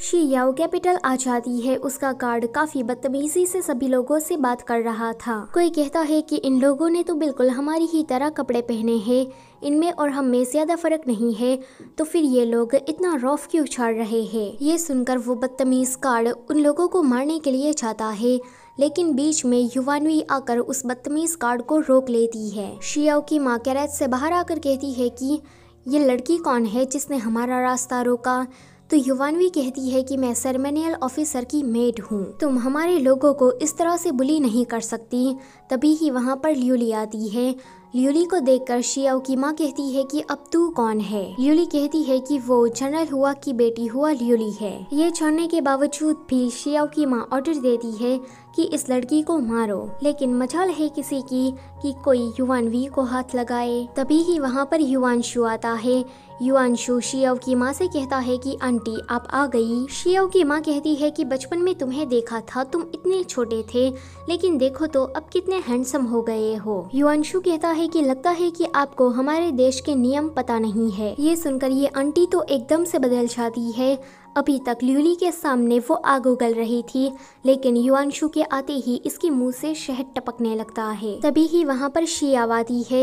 Xiao capital आ जाती है उसका कार्ड काफी बदतमीजी से सभी लोगों से बात कर रहा था कोई कहता है कि इन लोगों ने तो बिल्कुल हमारी ही तरह कपड़े पहने हैं इनमें और हम में ज़्यादा फ़र्क नहीं है तो फिर ये लोग इतना रौफ क्यों छाड़ रहे हैं ये सुनकर वो बदतमीज़ कार्ड उन लोगों को मारने के लिए चाहता है लेकिन बीच में युवानवी आकर उस बदतमीज़ कार्ड को रोक लेती है शियाओ की माँ कैरेज से बाहर आकर कहती है कि ये लड़की कौन है जिसने हमारा रास्ता रोका तो युवानवी कहती है कि मैं सेरेमोनियल ऑफिसर की मेट हूँ तुम हमारे लोगों को इस तरह से बुली नहीं कर सकती तभी ही वहाँ पर ल्यूली आती है ल्यूली को देखकर शियाओ की माँ कहती है कि अब तू कौन है ल्यूली कहती है कि वो जनरल हुआ की बेटी हुआ ल्यूली है ये छोड़ने के बावजूद भी शियाओ की माँ ऑर्डर देती है कि इस लड़की को मारो लेकिन मचाल है किसी की कि कोई युवानवी को हाथ लगाए तभी ही वहाँ पर युवान शु आता है शो शियव की माँ से कहता है कि आंटी आप आ गई शिव की माँ कहती है कि बचपन में तुम्हें देखा था तुम इतने छोटे थे लेकिन देखो तो अब कितने हैंडसम हो गए हो युआंशु कहता है कि लगता है कि आपको हमारे देश के नियम पता नहीं है ये सुनकर ये आंटी तो एकदम से बदल जाती है अभी तक ल्यूनी के सामने वो आग उगल रही थी लेकिन युवांशु के आते ही इसके मुंह से शहद टपकने लगता है तभी ही वहाँ पर शी आती है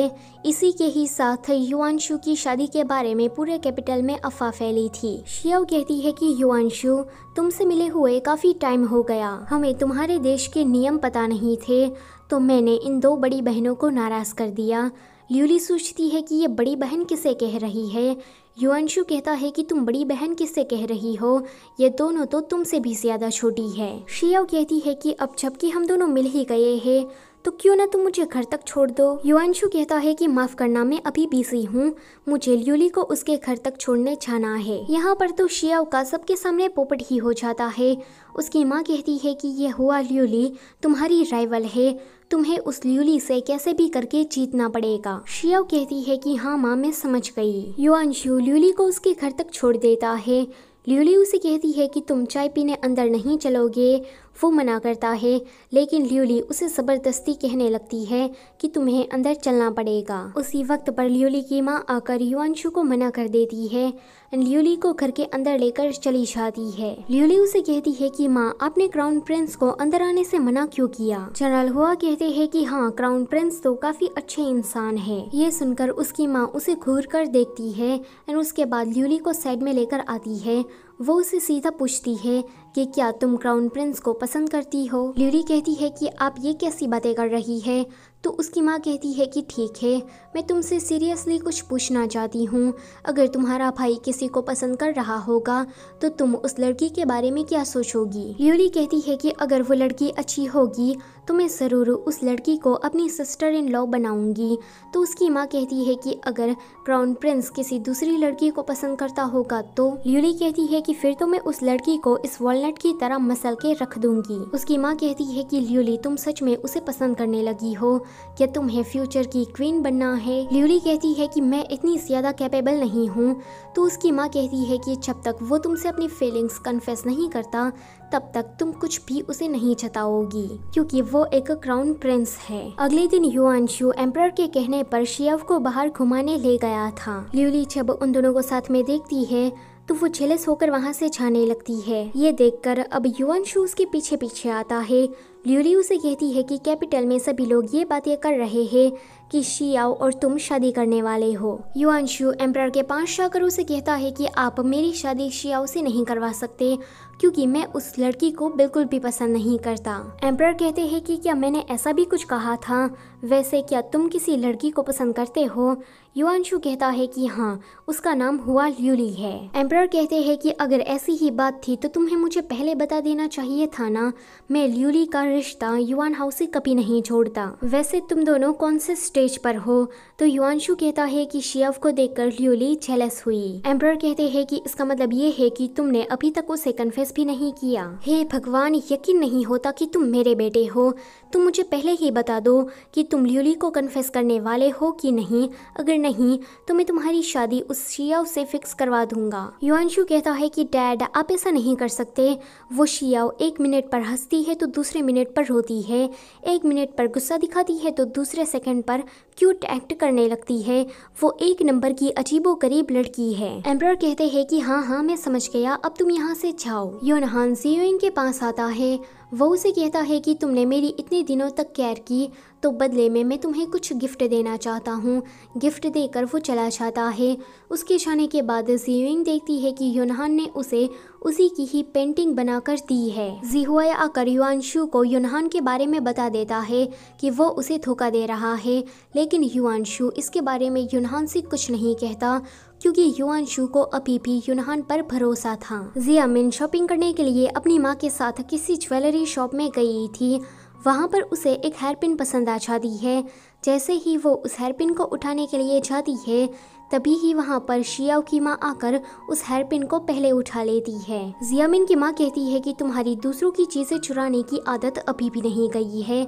इसी के ही साथ युवांशु की शादी के बारे में पूरे कैपिटल में अफवाह फैली थी शिया कहती है कि युवांशु तुमसे मिले हुए काफी टाइम हो गया हमें तुम्हारे देश के नियम पता नहीं थे तो मैंने इन दो बड़ी बहनों को नाराज कर दिया ल्यूली सोचती है कि ये बड़ी बहन किसे कह रही है युअंशु कहता है कि तुम बड़ी बहन किससे कह रही हो ये दोनों तो तुमसे भी ज़्यादा छोटी है शिया कहती है कि अब जबकि हम दोनों मिल ही गए हैं तो क्यों ना तुम मुझे घर तक छोड़ दो युवांशु कहता है कि माफ करना मैं अभी बिजी हूँ मुझे ल्यूली को उसके घर तक छोड़ने जाना है यहाँ पर तो शियाव का सबके सामने पोपट ही हो जाता है उसकी माँ कहती है कि यह हुआ ल्यूली तुम्हारी राइवल है तुम्हें उस ल्यूली से कैसे भी करके जीतना पड़ेगा शियाव कहती है की हाँ माँ मैं समझ गई युवांशु ल्यूली को उसके घर तक छोड़ देता है ल्यूली उसे कहती है कि तुम चाय पीने अंदर नहीं चलोगे वो मना करता है लेकिन ल्यूली उसे ज़बरदस्ती कहने लगती है कि तुम्हें अंदर चलना पड़ेगा उसी वक्त पर ल्यूली की माँ आकर युवांशु को मना कर देती है ल्यूली को घर के अंदर लेकर चली जाती है ल्यूली उसे कहती है कि माँ आपने क्राउन प्रिंस को अंदर आने से मना क्यों किया जनरल हुआ कहते हैं कि हाँ क्राउन प्रिंस तो काफी अच्छे इंसान है ये सुनकर उसकी माँ उसे घूर कर देखती है और उसके बाद ल्यूली को साइड में लेकर आती है वो उसे सीधा पूछती है कि क्या तुम क्राउन प्रिंस को पसंद करती हो ल्यूरी कहती है कि आप ये कैसी बातें कर रही है तो उसकी माँ कहती है कि ठीक है मैं तुमसे सीरियसली कुछ पूछना चाहती हूँ अगर तुम्हारा भाई किसी को पसंद कर रहा होगा तो तुम उस लड़की के बारे में क्या सोचोगी ल्यूरी कहती है कि अगर वो लड़की अच्छी होगी तो मैं ज़रूर उस लड़की को अपनी सिस्टर इन लॉ बनाऊंगी तो उसकी माँ कहती है कि अगर क्राउन प्रिंस किसी दूसरी लड़की को पसंद करता होगा तो ल्यूली कहती है कि फिर तो मैं उस लड़की को इस वॉलनट की तरह मसल के रख दूंगी उसकी माँ कहती है कि ल्यूली तुम सच में उसे पसंद करने लगी हो क्या तुम्हें फ्यूचर की क्वीन बनना है ल्यूली कहती है कि मैं इतनी ज़्यादा कैपेबल नहीं हूँ तो उसकी माँ कहती है कि जब तक वो तुमसे अपनी फीलिंग्स कन्फेस नहीं करता तब तक तुम कुछ भी उसे नहीं जताओगी क्योंकि वो एक क्राउन प्रिंस है अगले दिन युआंशु एम्पर के कहने पर शिव को बाहर घुमाने ले गया था ल्यूली जब उन दोनों को साथ में देखती है तो वो जेलस होकर वहाँ से जाने लगती है ये देखकर अब युवांशु उसके पीछे पीछे आता है ल्यूरी उसे कहती है कि कैपिटल में सभी लोग ये बातें कर रहे हैं कि शियाओ और तुम शादी करने वाले हो युआनशु एम्प्रर के पास जाकर उसे कहता है कि आप मेरी शादी शियाओ से नहीं करवा सकते क्योंकि मैं उस लड़की को बिल्कुल भी पसंद नहीं करता एम्प्रर कहते हैं कि क्या मैंने ऐसा भी कुछ कहा था वैसे क्या तुम किसी लड़की को पसंद करते हो युआनशु कहता है कि हाँ उसका नाम हुआ ल्यूली है एम्प्रर कहते हैं कि अगर ऐसी ही बात थी तो तुम्हें मुझे पहले बता देना चाहिए था ना मैं ल्यूली का रिश्ता युवान से कभी नहीं छोड़ता वैसे तुम दोनों कौन से स्टेज पर हो तो युवानशु कहता है कि शिव को देखकर ल्यूली जेलस हुई एम्पर कहते हैं कि इसका मतलब ये है कि तुमने अभी तक उसे कन्फेस भी नहीं किया हे भगवान यकीन नहीं होता कि तुम मेरे बेटे हो तुम मुझे पहले ही बता दो कि तुम ल्यूली को कन्फेस करने वाले हो कि नहीं अगर नहीं तो मैं तुम्हारी शादी उस शियाओ से फिक्स करवा दूंगा युवांशु कहता है कि डैड आप ऐसा नहीं कर सकते वो शियाओ एक मिनट पर हंसती है तो दूसरे मिनट पर रोती है एक मिनट पर गुस्सा दिखाती है तो दूसरे सेकंड पर क्यूट एक्ट करने लगती है वो एक नंबर की अजीबो गरीब लड़की है एम्ब्रर कहते हैं कि हाँ हाँ मैं समझ गया अब तुम यहाँ से जाओ योनहान जियोइंग के पास आता है वो उसे कहता है कि तुमने मेरी इतने दिनों तक केयर की तो बदले में मैं तुम्हें कुछ गिफ्ट देना चाहता हूँ गिफ्ट देकर वो चला जाता है उसके जाने के बाद जीविंग देखती है कि युनहान ने उसे उसी की ही पेंटिंग बनाकर दी है जीहुआ आकर युआनशु को युनहान के बारे में बता देता है कि वो उसे धोखा दे रहा है लेकिन युआनशु इसके बारे में युनहान से कुछ नहीं कहता क्योंकि शू को अभी भी युनहान पर भरोसा था जियामिन शॉपिंग करने के लिए अपनी माँ के साथ किसी ज्वेलरी शॉप में गई थी वहाँ पर उसे एक हेयरपिन पसंद आ जाती है जैसे ही वो उस हेयरपिन को उठाने के लिए जाती है तभी ही वहाँ पर शियाओ की माँ आकर उस हेयरपिन को पहले उठा लेती है जियामिन की माँ कहती है कि तुम्हारी दूसरों की चीज़ें चुराने की आदत अभी भी नहीं गई है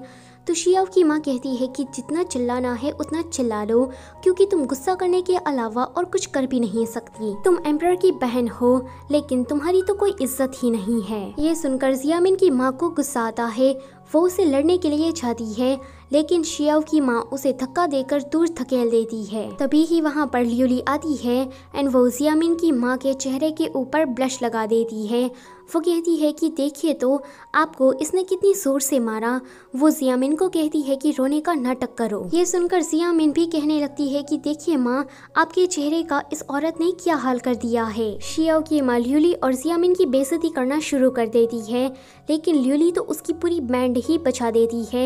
तो शियाओ की माँ कहती है कि जितना चिल्लाना है उतना चिल्ला लो क्योंकि तुम गुस्सा करने के अलावा और कुछ कर भी नहीं सकती तुम एम्प्रर की बहन हो लेकिन तुम्हारी तो कोई इज्जत ही नहीं है ये सुनकर जियामिन की माँ को गुस्सा आता है वो उसे लड़ने के लिए जाती है लेकिन शियाव की माँ उसे धक्का देकर दूर धकेल देती है तभी ही वहाँ पर ल्यूली आती है एंड वो जियामिन की माँ के चेहरे के ऊपर ब्लश लगा देती है वो कहती है कि देखिए तो आपको इसने कितनी जोर से मारा वो जियामिन को कहती है कि रोने का नाटक करो ये सुनकर जियामिन भी कहने लगती है कि देखिए माँ आपके चेहरे का इस औरत ने क्या हाल कर दिया है शियाव की माँ ल्यूली और जियामिन की बेजती करना शुरू कर देती है लेकिन ल्यूली तो उसकी पूरी बैंड ही बचा देती है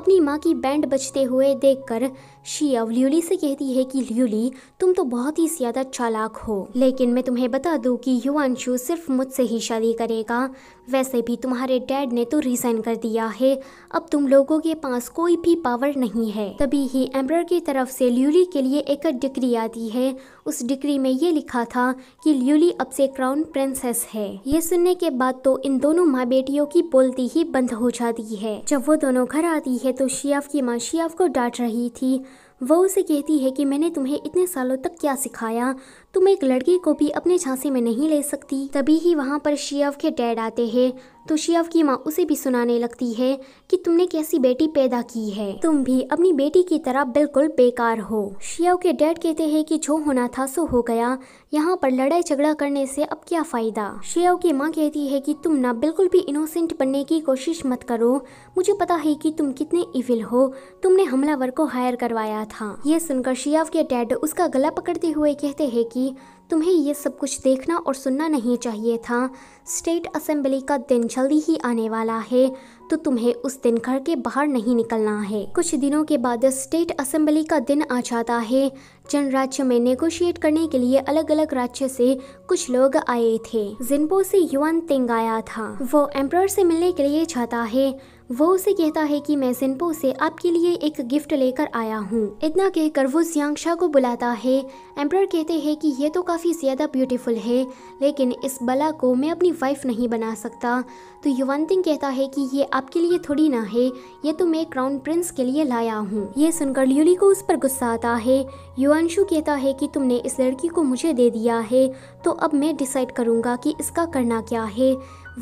अपनी माँ की बैंड बचते हुए देखकर शिव ल्यूली से कहती है कि ल्यूली तुम तो बहुत ही ज़्यादा चालाक हो लेकिन मैं तुम्हें बता दूँ कि युवांशु सिर्फ मुझसे ही शादी करेगा वैसे भी तुम्हारे डैड ने तो रिज़ाइन कर दिया है अब तुम लोगों के पास कोई भी पावर नहीं है तभी ही एम्बर की तरफ से ल्यूली के लिए एक डिग्री आती है उस डिक्री में ये लिखा था कि ल्यूली अब से क्राउन प्रिंसेस है ये सुनने के बाद तो इन दोनों माँ बेटियों की बोलती ही बंद हो जाती है जब वो दोनों घर आती है तो शियाफ की माँ शियाफ को डांट रही थी वो उसे कहती है कि मैंने तुम्हें इतने सालों तक क्या सिखाया तुम एक लड़की को भी अपने झांसे में नहीं ले सकती तभी ही वहाँ पर शिव के डैड आते हैं तो शिव की माँ उसे भी सुनाने लगती है कि तुमने कैसी बेटी पैदा की है तुम भी अपनी बेटी की तरह बिल्कुल बेकार हो शियाव के डैड कहते हैं कि जो होना था सो हो गया यहाँ पर लड़ाई झगड़ा करने से अब क्या फ़ायदा शेव की माँ कहती है कि तुम ना बिल्कुल भी इनोसेंट बनने की कोशिश मत करो मुझे पता है कि तुम कितने इविल हो तुमने हमलावर को हायर करवाया था ये सुनकर शेव के डैड उसका गला पकड़ते हुए कहते है की तुम्हें ये सब कुछ देखना और सुनना नहीं चाहिए था स्टेट असेंबली का दिन जल्दी ही आने वाला है तो तुम्हें उस दिन घर के बाहर नहीं निकलना है कुछ दिनों के बाद स्टेट असेंबली का दिन आ जाता है जन राज्य में नेगोशिएट करने के लिए अलग अलग राज्य से कुछ लोग आए थे जिनपो से युवान तिंग आया था वो एम्प्रर से मिलने के लिए जाता है वो उसे कहता है कि मैं जिनपो से आपके लिए एक गिफ्ट लेकर आया हूँ इतना कहकर वो सियांगशा को बुलाता है एम्प्रर कहते हैं कि ये तो काफ़ी ज़्यादा ब्यूटीफुल है लेकिन इस बला को मैं अपनी वाइफ नहीं बना सकता तो युवंतिंग कहता है कि ये आपके लिए थोड़ी ना है ये तो मैं क्राउन प्रिंस के लिए लाया हूँ ये सुनकर ल्यूली को उस पर गुस्सा आता है युवानशु कहता है कि तुमने इस लड़की को मुझे दे दिया है तो अब मैं डिसाइड करूँगा कि इसका करना क्या है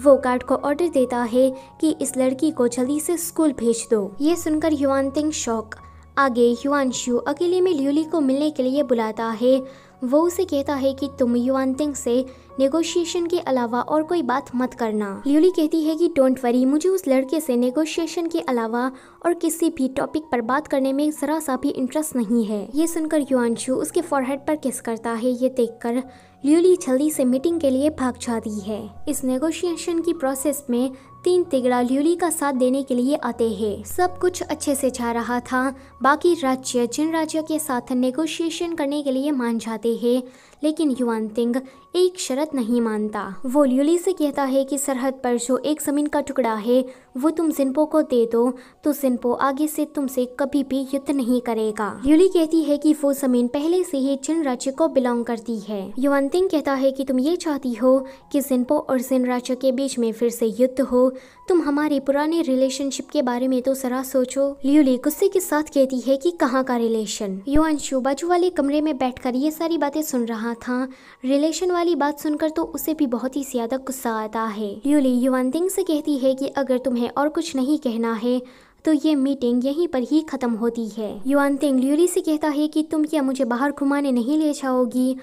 वो कार्ड को ऑर्डर देता है कि इस लड़की को जल्दी से स्कूल भेज दो ये सुनकर युवानतिंग शौक आगे युवानशु अकेले में ल्यूली को मिलने के लिए बुलाता है वो उसे कहता है कि तुम युवानतिंग से नेगोशिएशन के अलावा और कोई बात मत करना ल्यूली कहती है कि डोंट वरी मुझे उस लड़के से नेगोशिएशन के अलावा और किसी भी टॉपिक पर बात करने में जरा सा भी इंटरेस्ट नहीं है ये सुनकर युवानशु उसके फॉरहेड पर किस करता है ये देख कर ल्यूली जल्दी से मीटिंग के लिए भाग जाती है इस नेगोशिएशन की प्रोसेस में तीन तिगड़ा ल्यूली का साथ देने के लिए आते हैं सब कुछ अच्छे से जा रहा था बाकी राज्य जिन राज्यों के साथ नेगोशिएशन करने के लिए मान जाते हैं लेकिन युवान तिंग एक शर्त नहीं मानता वो ल्यूली से कहता है कि सरहद पर जो एक ज़मीन का टुकड़ा है वो तुम जिनपो को दे दो तो जिनपो आगे से तुमसे कभी भी युद्ध नहीं करेगा ल्यूली कहती है की वो ज़मीन पहले से ही जिन राज्य को बिलोंग करती है युवान तिंग कहता है की तुम ये चाहती हो की जिनपो और जिन राज्यों के बीच में फिर से युद्ध हो तुम हमारे पुराने रिलेशनशिप के बारे में तो जरा सोचो लियोली गुस्से के साथ कहती है कि कहाँ का रिलेशन योअंशु बाजू वाले कमरे में बैठकर ये सारी बातें सुन रहा था रिलेशन वाली बात सुनकर तो उसे भी बहुत ही ज्यादा गुस्सा आता है ल्यूली दिंग से कहती है कि अगर तुम्हें और कुछ नहीं कहना है तो ये मीटिंग यहीं पर ही ख़त्म होती है तिंग ल्यूली से कहता है कि तुम क्या मुझे बाहर घुमाने नहीं ले जाओगी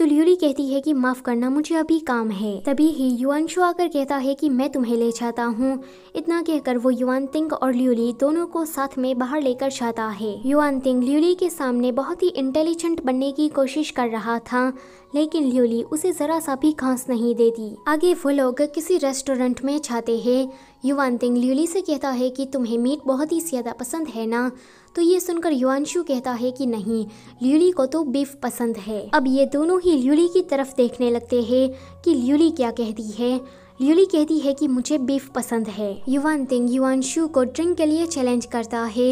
तो ल्यूरी कहती है कि माफ करना मुझे अभी काम है तभी ही युवानशु आकर कहता है कि मैं तुम्हें ले जाता हूँ इतना कहकर वो युवान तिंग और ल्यूरी दोनों को साथ में बाहर लेकर जाता है युवान तिंग ल्यूरी के सामने बहुत ही इंटेलिजेंट बनने की कोशिश कर रहा था लेकिन ल्यूली उसे जरा सा भी खांस नहीं देती आगे वो लोग किसी रेस्टोरेंट में जाते हैं युवान तिंग ल्यूली से कहता है कि तुम्हें मीट बहुत ही ज्यादा पसंद है ना तो ये सुनकर युवांशु कहता है कि नहीं ल्यूली को तो बीफ पसंद है अब ये दोनों ही ल्यूली की तरफ देखने लगते हैं कि ल्यूली क्या कहती है ल्यूली कहती है कि मुझे बीफ पसंद है युवान तिंग युवांशु को ड्रिंक के लिए चैलेंज करता है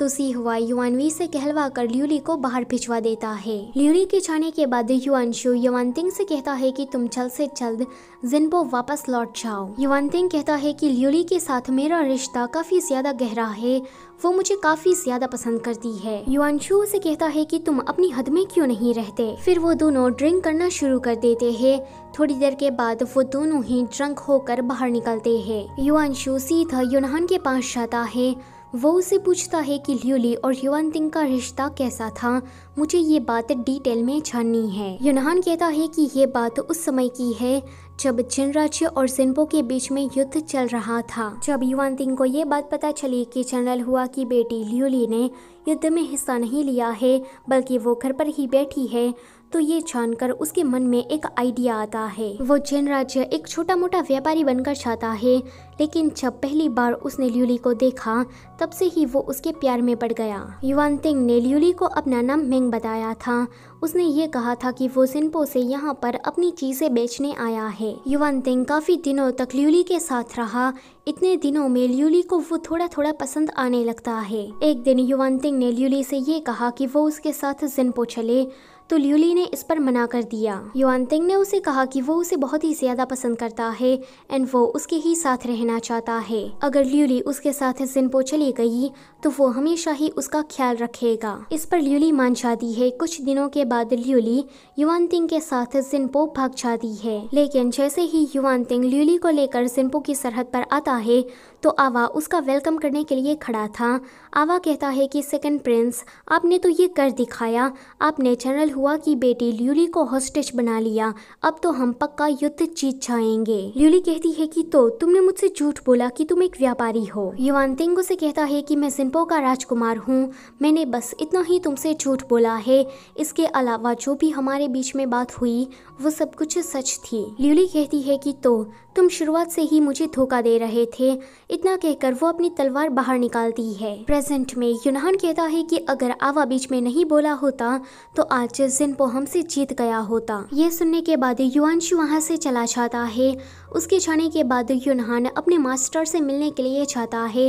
तो सी हुआ युवानवी से कहलवा कर ल्यूली को बाहर भिजवा देता है ल्यूली के जाने के बाद युवानशु युवानतिंग से कहता है कि तुम जल्द से जल्द जिनबो वापस लौट जाओ युवानतिंग कहता है कि ल्यूली के साथ मेरा रिश्ता काफी ज्यादा गहरा है वो मुझे काफी ज्यादा पसंद करती है युवानशु उसे कहता है कि तुम अपनी हद में क्यों नहीं रहते फिर वो दोनों ड्रिंक करना शुरू कर देते हैं थोड़ी देर के बाद वो दोनों ही ड्रंक होकर बाहर निकलते हैं युवानशु सीधा युनहान के पास जाता है वो उसे पूछता है कि ल्यूली और युवान तिंग का रिश्ता कैसा था मुझे ये बात डिटेल में जाननी है युनहान कहता है कि ये बात उस समय की है जब जिन राज्य और जिनपो के बीच में युद्ध चल रहा था जब युवान तिंग को ये बात पता चली कि जनरल हुआ की बेटी ल्यूली ने युद्ध में हिस्सा नहीं लिया है बल्कि वो घर पर ही बैठी है तो ये जानकर उसके मन में एक आइडिया आता है वो जैन राज्य एक छोटा मोटा व्यापारी बनकर चाहता है लेकिन जब पहली बार उसने ल्यूली को देखा तब से ही वो उसके प्यार में पड़ गया युवान तिंग ने ल्यूली को अपना नाम मेंग बताया था उसने ये कहा था कि वो सिंपो से यहाँ पर अपनी चीजें बेचने आया है युवान तिंग काफी दिनों तक ल्यूली के साथ रहा इतने दिनों में ल्यूली को वो थोड़ा थोड़ा पसंद आने लगता है एक दिन युवान तिंग ने ल्यूली से ये कहा कि वो उसके साथ जिनपो चले तो ल्यूली ने इस पर मना कर दिया युआन तिंग ने उसे कहा कि वो उसे बहुत ही ज्यादा पसंद करता है एंड वो उसके ही साथ रहना चाहता है अगर ल्यूली उसके साथ जिनपो चली गई तो वो हमेशा ही उसका ख्याल रखेगा इस पर ल्यूली मान जाती है कुछ दिनों के बाद ल्यूली युवान तिंग के साथ जिनपो भाग जाती है लेकिन जैसे ही युवान तिंग ल्यूली को लेकर जिनपो की सरहद पर आता है तो आवा उसका वेलकम करने के लिए खड़ा था आवा कहता है कि सेकंड प्रिंस आपने तो ये कर दिखाया आपने जनरल हुआ की बेटी ल्यूली को हॉस्टेज बना लिया अब तो हम पक्का युद्ध जीत जाएंगे ल्यूली कहती है कि तो तुमने मुझसे झूठ बोला कि तुम एक व्यापारी हो युवान तेंगो से कहता है कि मैं सिंपो का राजकुमार हूँ मैंने बस इतना ही तुमसे झूठ बोला है इसके अलावा जो भी हमारे बीच में बात हुई वो सब कुछ सच थी ल्यूली कहती है कि तो तुम शुरुआत से ही मुझे धोखा दे रहे थे इतना कहकर वो अपनी तलवार बाहर निकालती है प्रेजेंट में यूनान कहता है कि अगर आवा बीच में नहीं बोला होता तो आज जिनपो हमसे जीत गया होता ये सुनने के बाद युवांशु वहाँ से चला जाता है उसके जाने के बाद यूनहान अपने मास्टर से मिलने के लिए जाता है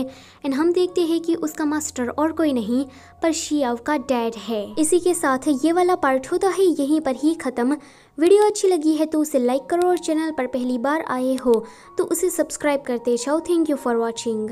एंड हम देखते हैं कि उसका मास्टर और कोई नहीं पर शियाव का डैड है इसी के साथ ये वाला पार्ट होता है यहीं पर ही ख़त्म वीडियो अच्छी लगी है तो उसे लाइक करो और चैनल पर पहली बार आए हो तो उसे सब्सक्राइब करते जाओ थैंक यू फॉर वॉचिंग